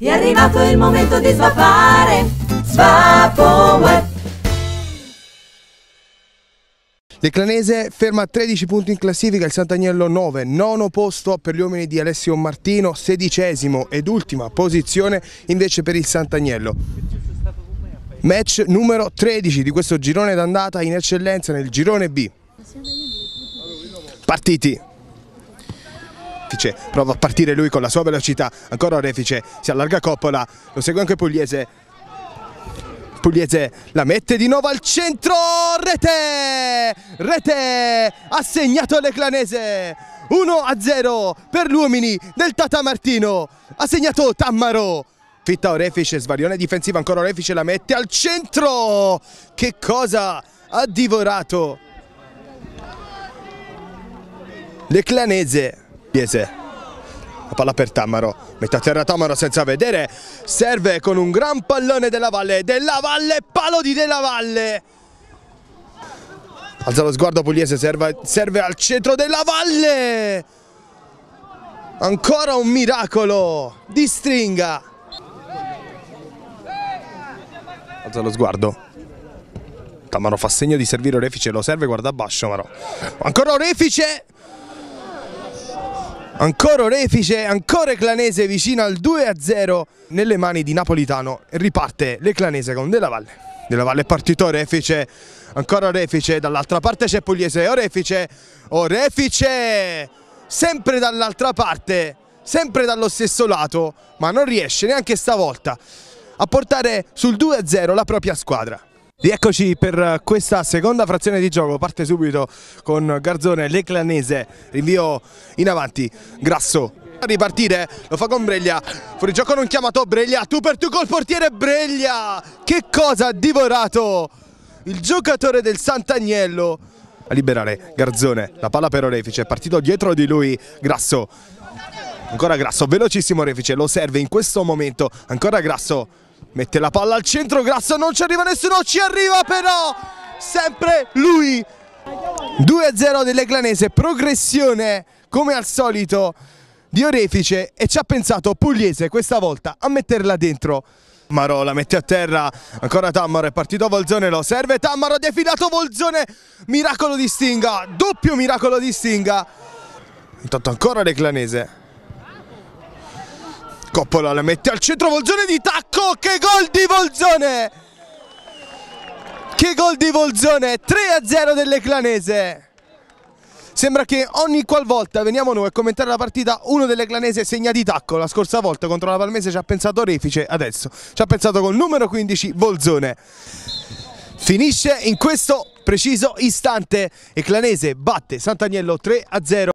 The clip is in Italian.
È arrivato il momento di svapare, svapoware. Declanese ferma 13 punti in classifica, il Sant'Agnello 9, nono posto per gli uomini di Alessio Martino, sedicesimo ed ultima posizione invece per il Sant'Agnello. Match numero 13 di questo girone d'andata in eccellenza nel girone B. Partiti! Refice, prova a partire lui con la sua velocità, ancora Refice, si allarga Coppola, lo segue anche Pugliese, Pugliese la mette di nuovo al centro, rete, rete, ha segnato l'Eclanese, 1 a 0 per gli del Tata Martino, ha segnato Tammaro. Fitta Orefice, svarione difensiva, ancora Orefice la mette al centro! Che cosa ha divorato! L'Eclanese Chiese. La palla per Tamaro, mette a terra Tamaro senza vedere, serve con un gran pallone della Valle, della Valle, palo di della Valle. Alza lo sguardo Pugliese, serve, serve al centro della Valle. Ancora un miracolo di stringa. Alza lo sguardo. Tamaro fa segno di servire Orefice, lo serve, guarda Basciomaro. Ancora Orefice! Ancora orefice, ancora Clanese vicino al 2-0 nelle mani di Napolitano. Riparte l'Eclanese con Della Valle. Della Valle è partito orefice, ancora orefice, dall'altra parte c'è Pugliese, orefice, orefice, sempre dall'altra parte, sempre dallo stesso lato, ma non riesce neanche stavolta a portare sul 2-0 la propria squadra. Rieccoci per questa seconda frazione di gioco, parte subito con Garzone, Leclanese, rinvio in avanti, Grasso a ripartire, lo fa con Breglia, fuori gioco non chiamato Breglia, tu per tu col portiere Breglia, che cosa ha divorato il giocatore del Sant'Agnello a liberare Garzone, la palla per Orefice, è partito dietro di lui Grasso, ancora Grasso, velocissimo Orefice, lo serve in questo momento, ancora Grasso mette la palla al centro, Grasso non ci arriva nessuno, ci arriva però sempre lui. 2-0 dell'Eglanese, progressione come al solito di Orefice e ci ha pensato Pugliese questa volta a metterla dentro. la mette a terra, ancora Tammaro, è partito Volzone, lo serve Tammaro, ha defilato Volzone, miracolo di Stinga, doppio miracolo di Stinga. Intanto ancora l'Eclanese, Coppola la mette al centro Volzone di tacco, che gol di Volzone! Che gol di Volzone, 3-0 delle Clanese Sembra che ogni qualvolta veniamo noi a commentare la partita, uno delle clanese segna di tacco. La scorsa volta contro la Palmese ci ha pensato Refice, adesso ci ha pensato col numero 15 Volzone. Finisce in questo preciso istante e Clanese batte Sant'Agnello 3 a 0.